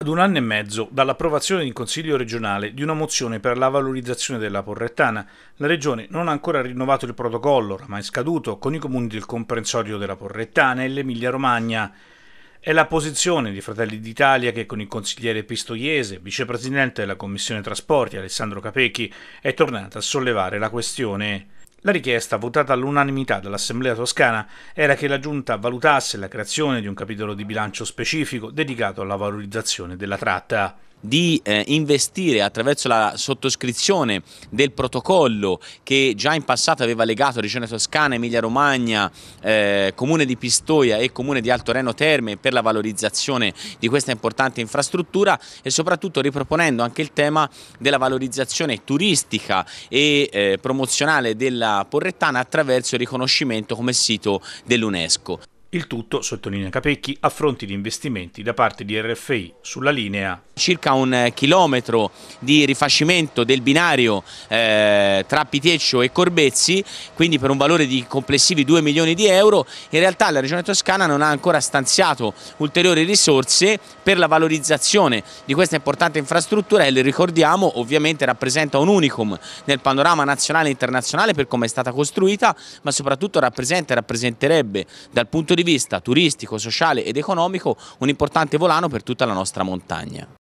Ad un anno e mezzo dall'approvazione in Consiglio regionale di una mozione per la valorizzazione della Porrettana, la Regione non ha ancora rinnovato il protocollo, oramai scaduto, con i comuni del comprensorio della Porrettana e l'Emilia-Romagna. È la posizione di Fratelli d'Italia che con il consigliere Pistoiese, vicepresidente della Commissione Trasporti Alessandro Capecchi, è tornata a sollevare la questione. La richiesta, votata all'unanimità dall'Assemblea toscana, era che la Giunta valutasse la creazione di un capitolo di bilancio specifico dedicato alla valorizzazione della tratta di eh, investire attraverso la sottoscrizione del protocollo che già in passato aveva legato Regione Toscana, Emilia Romagna, eh, Comune di Pistoia e Comune di Alto Reno Terme per la valorizzazione di questa importante infrastruttura e soprattutto riproponendo anche il tema della valorizzazione turistica e eh, promozionale della Porrettana attraverso il riconoscimento come sito dell'UNESCO. Il tutto, sottolinea Capecchi, a fronte di investimenti da parte di RFI sulla linea. Circa un eh, chilometro di rifacimento del binario eh, tra Piteccio e Corbezzi, quindi per un valore di complessivi 2 milioni di euro, in realtà la Regione Toscana non ha ancora stanziato ulteriori risorse per la valorizzazione di questa importante infrastruttura e le ricordiamo ovviamente rappresenta un unicum nel panorama nazionale e internazionale per come è stata costruita, ma soprattutto rappresenta e rappresenterebbe dal punto di vista di vista turistico, sociale ed economico un importante volano per tutta la nostra montagna.